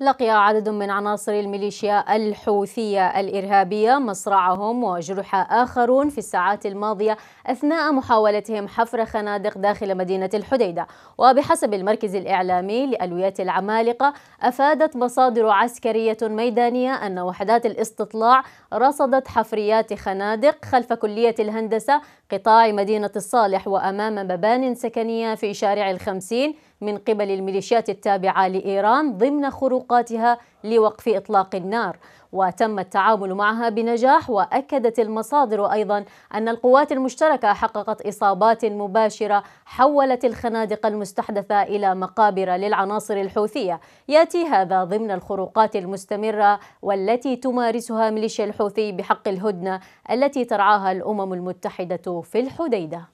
لقي عدد من عناصر الميليشيا الحوثية الإرهابية مصرعهم وجرح آخرون في الساعات الماضية أثناء محاولتهم حفر خنادق داخل مدينة الحديدة وبحسب المركز الإعلامي لألوية العمالقة أفادت مصادر عسكرية ميدانية أن وحدات الاستطلاع رصدت حفريات خنادق خلف كلية الهندسة قطاع مدينة الصالح وأمام مبان سكنية في شارع الخمسين من قبل الميليشيات التابعة لإيران ضمن خروقاتها لوقف إطلاق النار وتم التعامل معها بنجاح وأكدت المصادر أيضا أن القوات المشتركة حققت إصابات مباشرة حولت الخنادق المستحدثة إلى مقابر للعناصر الحوثية يأتي هذا ضمن الخروقات المستمرة والتي تمارسها ميليشيا الحوثي بحق الهدنة التي ترعاها الأمم المتحدة في الحديدة